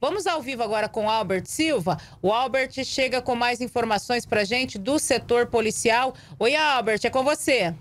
Vamos ao vivo agora com o Albert Silva. O Albert chega com mais informações para gente do setor policial. Oi, Albert, é com você.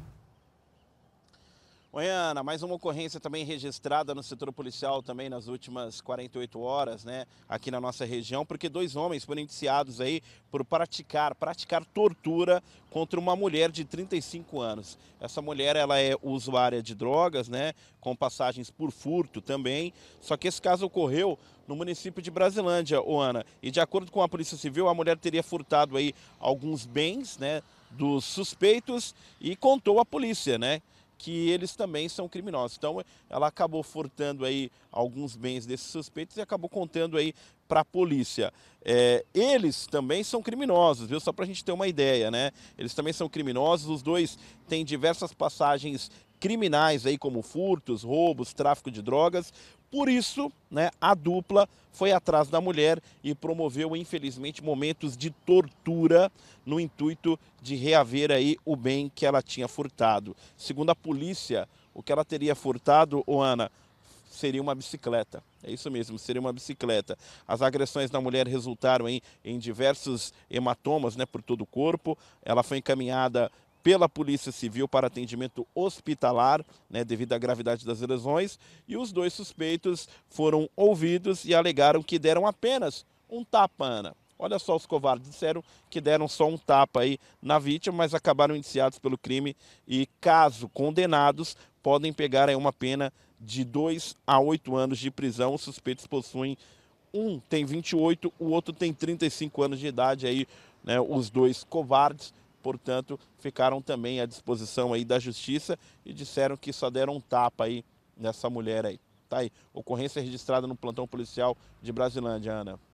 Oi, Ana, mais uma ocorrência também registrada no setor policial também nas últimas 48 horas, né, aqui na nossa região, porque dois homens foram indiciados aí por praticar, praticar tortura contra uma mulher de 35 anos. Essa mulher, ela é usuária de drogas, né, com passagens por furto também, só que esse caso ocorreu no município de Brasilândia, Oana, e de acordo com a Polícia Civil, a mulher teria furtado aí alguns bens, né, dos suspeitos e contou à polícia, né, que eles também são criminosos. Então, ela acabou furtando aí alguns bens desses suspeitos e acabou contando aí para a polícia. É, eles também são criminosos, viu? Só para a gente ter uma ideia, né? Eles também são criminosos. Os dois têm diversas passagens criminais aí como furtos, roubos, tráfico de drogas. Por isso, né, a dupla foi atrás da mulher e promoveu, infelizmente, momentos de tortura no intuito de reaver aí o bem que ela tinha furtado. Segundo a polícia, o que ela teria furtado, oh Ana, seria uma bicicleta. É isso mesmo, seria uma bicicleta. As agressões da mulher resultaram em, em diversos hematomas né, por todo o corpo. Ela foi encaminhada pela Polícia Civil para atendimento hospitalar, né, devido à gravidade das lesões, e os dois suspeitos foram ouvidos e alegaram que deram apenas um tapa, Ana. Olha só, os covardes disseram que deram só um tapa aí na vítima, mas acabaram indiciados pelo crime e, caso condenados, podem pegar aí uma pena de 2 a 8 anos de prisão. Os suspeitos possuem um tem 28, o outro tem 35 anos de idade aí, né, os dois covardes portanto, ficaram também à disposição aí da justiça e disseram que só deram um tapa aí nessa mulher aí. Tá aí, ocorrência registrada no plantão policial de Brasilândia, Ana.